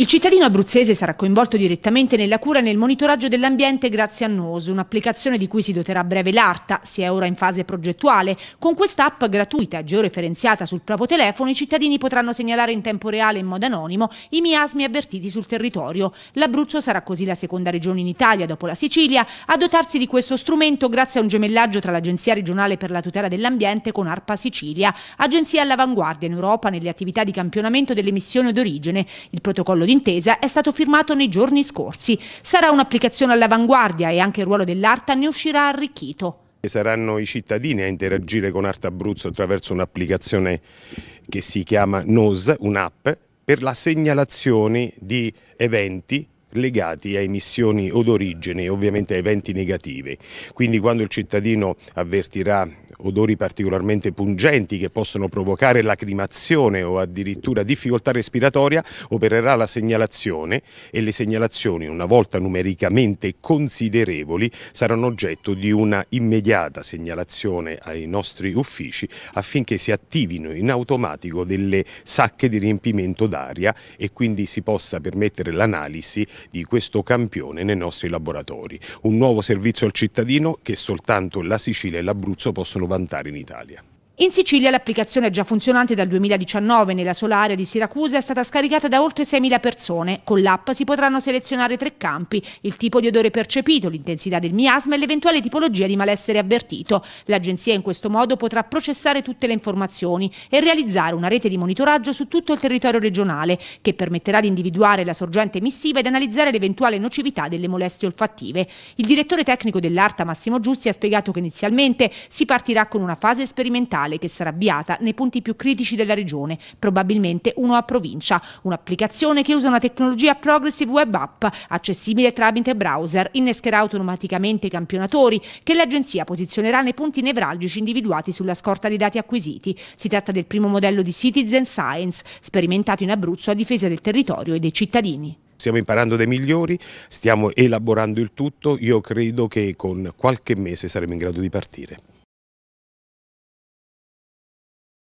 Il cittadino abruzzese sarà coinvolto direttamente nella cura e nel monitoraggio dell'ambiente grazie a NOS, un'applicazione di cui si doterà a breve l'ARTA, si è ora in fase progettuale. Con questa app gratuita e georeferenziata sul proprio telefono i cittadini potranno segnalare in tempo reale e in modo anonimo i miasmi avvertiti sul territorio. L'Abruzzo sarà così la seconda regione in Italia, dopo la Sicilia, a dotarsi di questo strumento grazie a un gemellaggio tra l'Agenzia regionale per la tutela dell'ambiente con ARPA Sicilia, agenzia all'avanguardia in Europa nelle attività di campionamento delle missioni d'origine. Il protocollo d'intesa è stato firmato nei giorni scorsi. Sarà un'applicazione all'avanguardia e anche il ruolo dell'Arta ne uscirà arricchito. Saranno i cittadini a interagire con Arta Abruzzo attraverso un'applicazione che si chiama NOS, un'app, per la segnalazione di eventi legati a emissioni odorigene, e ovviamente a eventi negativi. Quindi quando il cittadino avvertirà odori particolarmente pungenti che possono provocare lacrimazione o addirittura difficoltà respiratoria, opererà la segnalazione e le segnalazioni, una volta numericamente considerevoli, saranno oggetto di una immediata segnalazione ai nostri uffici affinché si attivino in automatico delle sacche di riempimento d'aria e quindi si possa permettere l'analisi di questo campione nei nostri laboratori. Un nuovo servizio al cittadino che soltanto la Sicilia e l'Abruzzo possono vantare in Italia. In Sicilia l'applicazione già funzionante dal 2019 nella sola area di Siracusa è stata scaricata da oltre 6.000 persone. Con l'app si potranno selezionare tre campi, il tipo di odore percepito, l'intensità del miasma e l'eventuale tipologia di malessere avvertito. L'agenzia in questo modo potrà processare tutte le informazioni e realizzare una rete di monitoraggio su tutto il territorio regionale che permetterà di individuare la sorgente emissiva ed analizzare l'eventuale nocività delle molestie olfattive. Il direttore tecnico dell'ARTA Massimo Giusti ha spiegato che inizialmente si partirà con una fase sperimentale regionale che sarà avviata nei punti più critici della regione, probabilmente uno a provincia. Un'applicazione che usa una tecnologia Progressive Web App, accessibile tramite browser, innescherà automaticamente i campionatori che l'agenzia posizionerà nei punti nevralgici individuati sulla scorta dei dati acquisiti. Si tratta del primo modello di Citizen Science, sperimentato in Abruzzo a difesa del territorio e dei cittadini stiamo imparando dai migliori, stiamo elaborando il tutto, io credo che con qualche mese saremo in grado di partire.